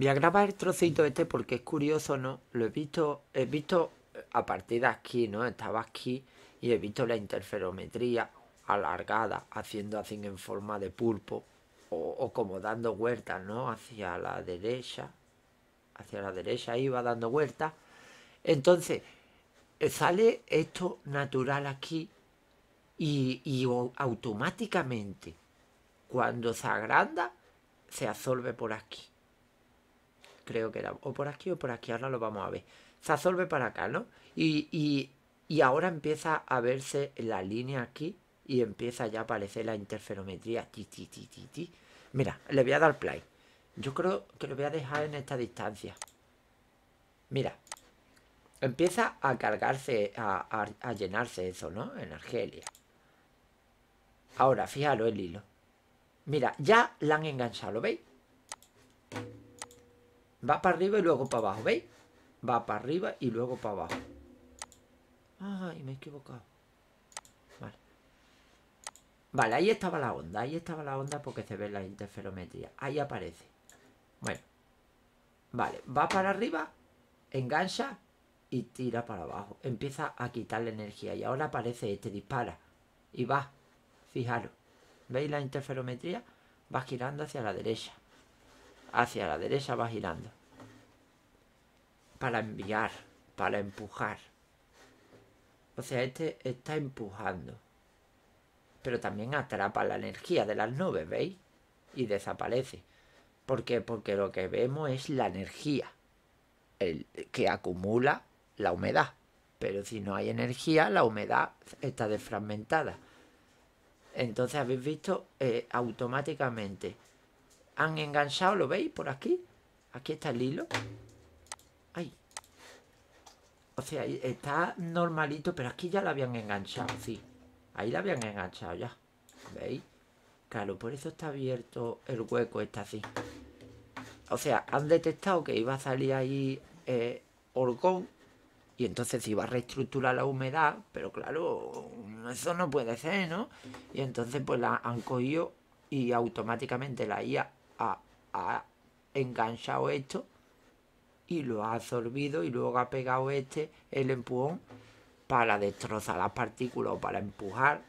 Voy a grabar el trocito este porque es curioso, ¿no? Lo he visto, he visto eh, a partir de aquí, ¿no? Estaba aquí y he visto la interferometría alargada haciendo así en forma de pulpo o, como dando vueltas, ¿no? Hacia la derecha, hacia la derecha iba dando vueltas. Entonces, eh, sale esto natural aquí y, y automáticamente cuando se agranda se absorbe por aquí creo que era, o por aquí o por aquí, ahora lo vamos a ver. Se absorbe para acá, ¿no? Y, ahora empieza a verse la línea aquí y empieza ya a aparecer la interferometría. Ti, ti, ti, ti, Mira, le voy a dar play. Yo creo que lo voy a dejar en esta distancia. Mira, empieza a cargarse, a, llenarse eso, ¿no? En Argelia. Ahora, fíjalo el hilo. Mira, ya la han enganchado, ¿lo veis? Va para arriba y luego para abajo, ¿veis? Va para arriba y luego para abajo. Ay, me he equivocado. Vale. Vale, ahí estaba la onda. Ahí estaba la onda porque se ve la interferometría. Ahí aparece. Bueno. Vale, va para arriba, engancha y tira para abajo. Empieza a quitar la energía. Y ahora aparece este, dispara. Y va. Fijaros. ¿Veis la interferometría? Va girando hacia la derecha. Hacia la derecha va girando para enviar, para empujar. O sea, este está empujando. Pero también atrapa la energía de las nubes, ¿veis? Y desaparece. ¿Por qué? Porque lo que vemos es la energía el, que acumula la humedad. Pero si no hay energía, la humedad está desfragmentada. Entonces habéis visto eh, automáticamente. Han enganchado, ¿lo veis por aquí? Aquí está el hilo. O sea, está normalito, pero aquí ya la habían enganchado, sí. Ahí la habían enganchado ya. ¿Veis? Claro, por eso está abierto el hueco, está así. O sea, han detectado que iba a salir ahí eh, orgón y entonces iba a reestructurar la humedad, pero claro, eso no puede ser, ¿no? Y entonces pues la han cogido y automáticamente la IA ha, ha enganchado esto y lo ha absorbido y luego ha pegado este el empujón para destrozar las partículas o para empujar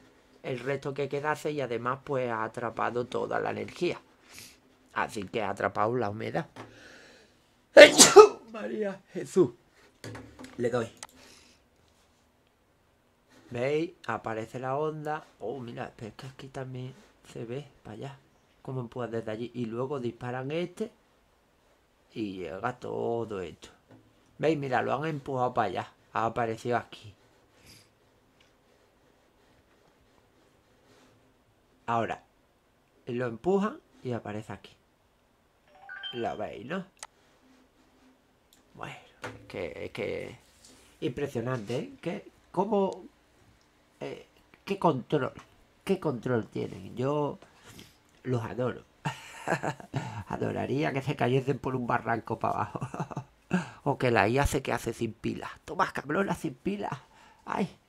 el resto que quedase y además pues ha atrapado toda la energía. Así que ha atrapado la humedad. María Jesús. Le doy. ¿Veis? Aparece la onda. Oh, mira, es que aquí también se ve para allá. Como empuja desde allí. Y luego disparan este y llega todo esto. ¿Veis? Mira, lo han empujado para allá. Ha aparecido aquí. Ahora, lo empujan y aparece aquí. Lo veis, ¿no? Bueno, que, que impresionante, ¿eh? cómo, eh, qué control, qué control tienen. Yo los adoro. Adoraría que se cayesen por un barranco para abajo. o que la IA se que hace sin pilas. Toma, cabrona, sin pilas. Ay,